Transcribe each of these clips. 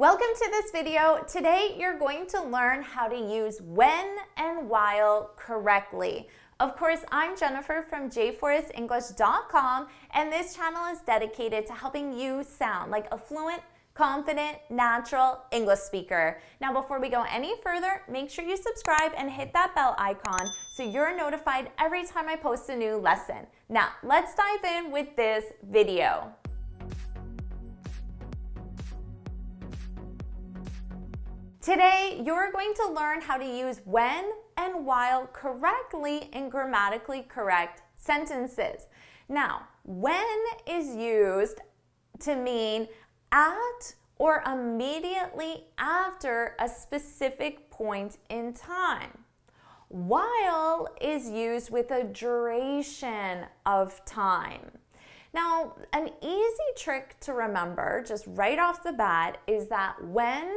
Welcome to this video. Today you're going to learn how to use when and while correctly. Of course, I'm Jennifer from jforestenglish.com, and this channel is dedicated to helping you sound like a fluent, confident, natural English speaker. Now before we go any further, make sure you subscribe and hit that bell icon so you're notified every time I post a new lesson. Now let's dive in with this video. Today, you're going to learn how to use when and while correctly in grammatically correct sentences. Now, when is used to mean at or immediately after a specific point in time. While is used with a duration of time. Now, an easy trick to remember just right off the bat is that when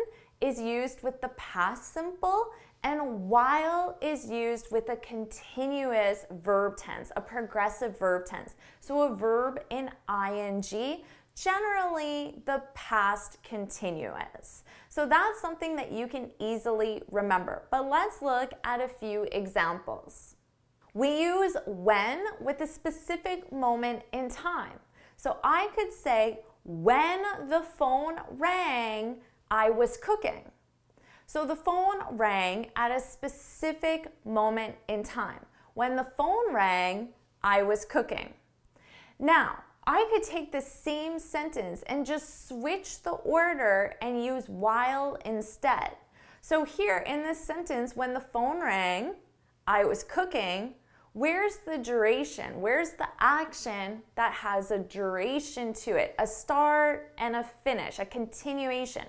is used with the past simple and while is used with a continuous verb tense, a progressive verb tense. So a verb in ing, generally the past continuous. So that's something that you can easily remember. But let's look at a few examples. We use when with a specific moment in time. So I could say, when the phone rang, I was cooking. So the phone rang at a specific moment in time. When the phone rang, I was cooking. Now, I could take the same sentence and just switch the order and use while instead. So here in this sentence, when the phone rang, I was cooking, where's the duration? Where's the action that has a duration to it, a start and a finish, a continuation?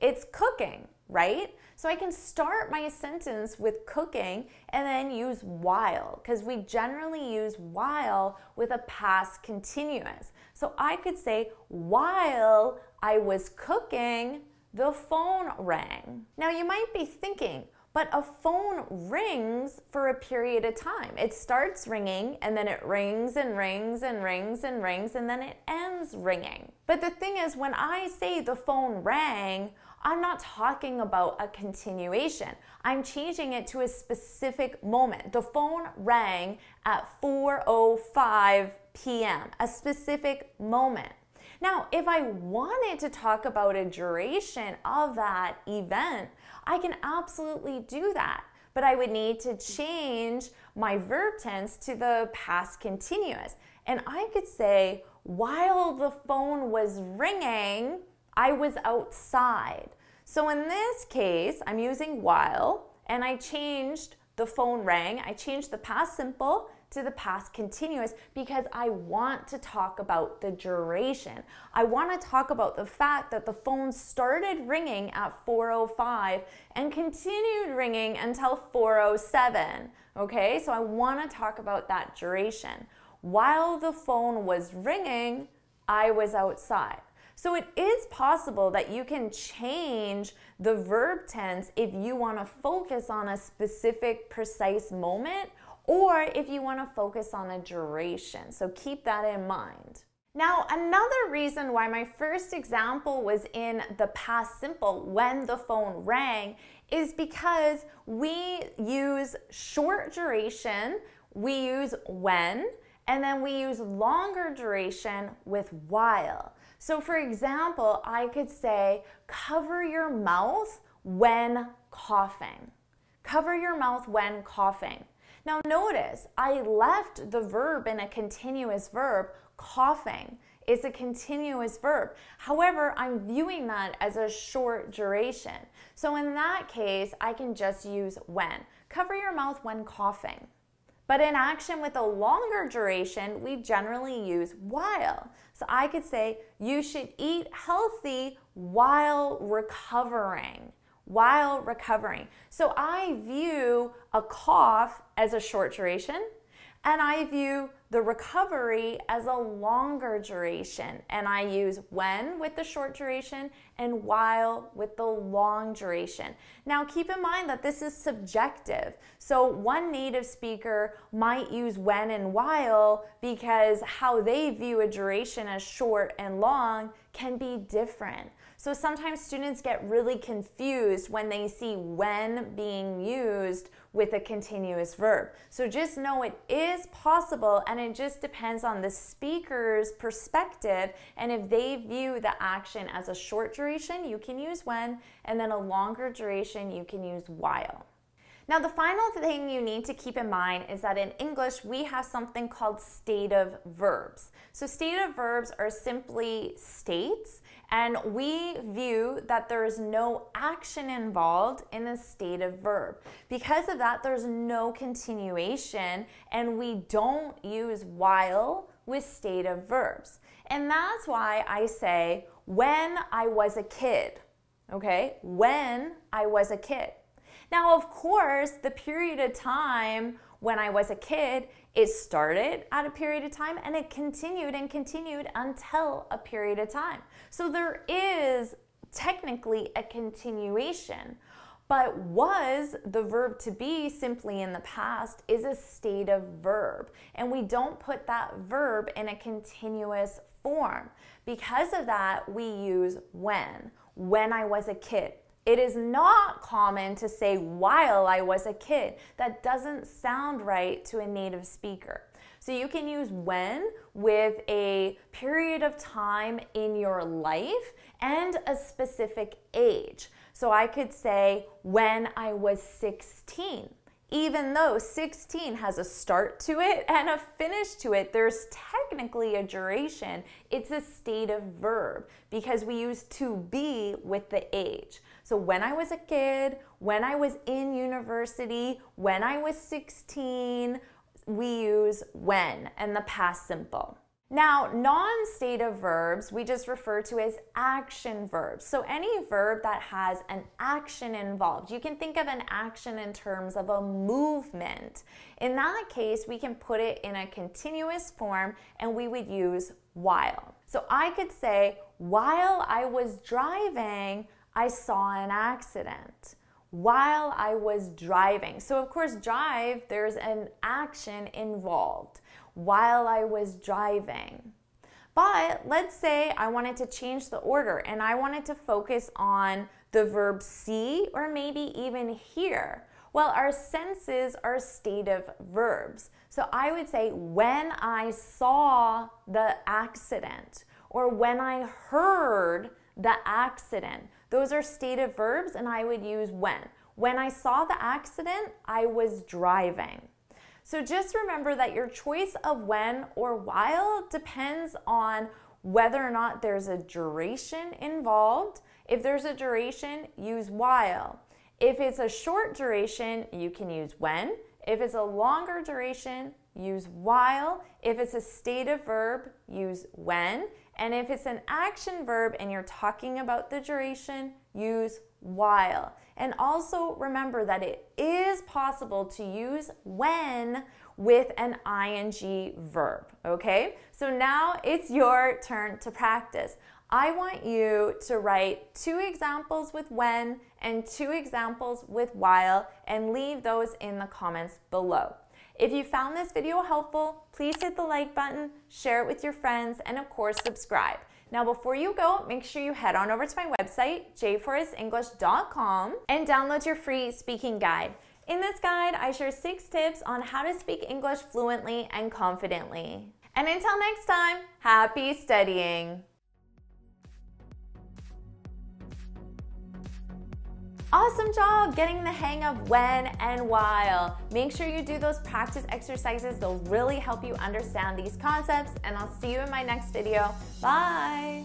It's cooking, right? So I can start my sentence with cooking and then use while, because we generally use while with a past continuous. So I could say, while I was cooking, the phone rang. Now you might be thinking, but a phone rings for a period of time. It starts ringing and then it rings and rings and rings and rings and then it ends ringing. But the thing is, when I say the phone rang, I'm not talking about a continuation. I'm changing it to a specific moment. The phone rang at 4:05 p.m., a specific moment. Now, if I wanted to talk about a duration of that event, I can absolutely do that but I would need to change my verb tense to the past continuous. And I could say, while the phone was ringing, I was outside. So in this case, I'm using while and I changed the phone rang. I changed the past simple to the past continuous because I want to talk about the duration. I want to talk about the fact that the phone started ringing at 4:05 and continued ringing until 4:07. Okay? So I want to talk about that duration. While the phone was ringing, I was outside. So it is possible that you can change the verb tense if you want to focus on a specific, precise moment or if you want to focus on a duration. So keep that in mind. Now, another reason why my first example was in the past simple when the phone rang is because we use short duration, we use when, and then we use longer duration with while. So, for example, I could say, cover your mouth when coughing. Cover your mouth when coughing. Now, notice I left the verb in a continuous verb, coughing. is a continuous verb. However, I'm viewing that as a short duration. So in that case, I can just use when. Cover your mouth when coughing. But in action with a longer duration, we generally use while. So I could say, you should eat healthy while recovering. While recovering. So I view a cough as a short duration and I view the recovery as a longer duration. And I use when with the short duration and while with the long duration. Now, keep in mind that this is subjective. So, one native speaker might use when and while because how they view a duration as short and long can be different. So sometimes students get really confused when they see when being used with a continuous verb. So just know it is possible and it just depends on the speaker's perspective and if they view the action as a short duration, you can use when, and then a longer duration, you can use while. Now, the final thing you need to keep in mind is that in English, we have something called stative verbs. So, stative verbs are simply states, and we view that there is no action involved in a stative verb. Because of that, there's no continuation, and we don't use while with stative verbs. And that's why I say, when I was a kid, okay? When I was a kid. Now, of course, the period of time when I was a kid, it started at a period of time and it continued and continued until a period of time. So there is technically a continuation. But was, the verb to be simply in the past, is a state of verb. And we don't put that verb in a continuous form. Because of that, we use when. When I was a kid, it is not common to say while I was a kid. That doesn't sound right to a native speaker. So you can use when with a period of time in your life and a specific age. So I could say when I was 16 even though 16 has a start to it and a finish to it, there's technically a duration. It's a state of verb because we use to be with the age. So when I was a kid, when I was in university, when I was 16, we use when and the past simple. Now, non stative verbs we just refer to as action verbs. So, any verb that has an action involved, you can think of an action in terms of a movement. In that case, we can put it in a continuous form and we would use while. So, I could say, while I was driving, I saw an accident while I was driving. So, of course, drive, there's an action involved while I was driving. But let's say I wanted to change the order and I wanted to focus on the verb see or maybe even hear. Well, our senses are stative verbs. So I would say, when I saw the accident, or when I heard the accident, those are stative verbs, and I would use when. When I saw the accident, I was driving. So just remember that your choice of when or while depends on whether or not there's a duration involved. If there's a duration, use while. If it's a short duration, you can use when. If it's a longer duration, use while. If it's a stative verb, use when. And if it's an action verb and you're talking about the duration, use while. And also remember that it is possible to use when with an ing verb, okay? So now it's your turn to practice. I want you to write two examples with when and two examples with while and leave those in the comments below. If you found this video helpful, please hit the like button, share it with your friends, and of course, subscribe. Now, before you go, make sure you head on over to my website, jforestenglish.com, and download your free speaking guide. In this guide, I share six tips on how to speak English fluently and confidently. And until next time, happy studying! Awesome job getting the hang of when and while. Make sure you do those practice exercises. They'll really help you understand these concepts and I'll see you in my next video. Bye.